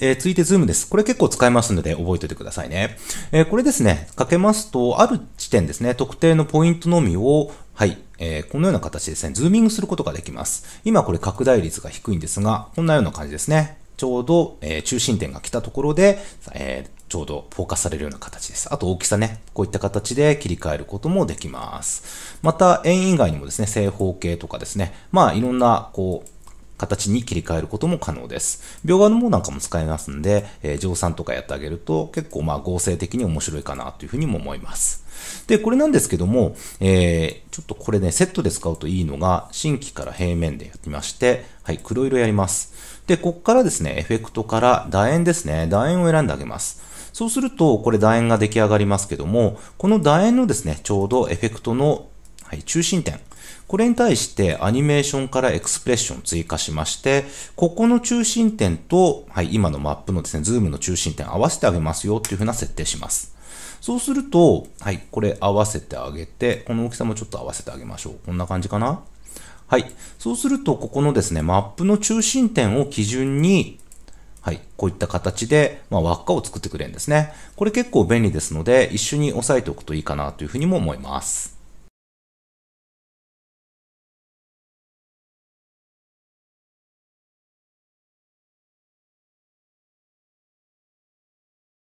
えー、続いてズームです。これ結構使いますので覚えておいてくださいね。えー、これですね、かけますと、ある地点ですね、特定のポイントのみを、はい、えー、このような形ですね、ズーミングすることができます。今これ拡大率が低いんですが、こんなような感じですね。ちょうど、えー、中心点が来たところで、えー、ちょうどフォーカスされるような形です。あと大きさね、こういった形で切り替えることもできます。また、円以外にもですね、正方形とかですね、まあいろんな、こう、形に切り替えることも可能です。描画のもなんかも使えますんで、えー、乗算とかやってあげると結構まあ合成的に面白いかなというふうにも思います。で、これなんですけども、えー、ちょっとこれね、セットで使うといいのが、新規から平面でやってまして、はい、黒色やります。で、こっからですね、エフェクトから楕円ですね、楕円を選んであげます。そうすると、これ楕円が出来上がりますけども、この楕円のですね、ちょうどエフェクトの、はい、中心点、これに対してアニメーションからエクスプレッション追加しまして、ここの中心点と、はい、今のマップのですね、ズームの中心点合わせてあげますよっていうふうな設定します。そうすると、はい、これ合わせてあげて、この大きさもちょっと合わせてあげましょう。こんな感じかなはい。そうすると、ここのですね、マップの中心点を基準に、はい、こういった形で、まあ、輪っかを作ってくれるんですね。これ結構便利ですので、一緒に押さえておくといいかなというふうにも思います。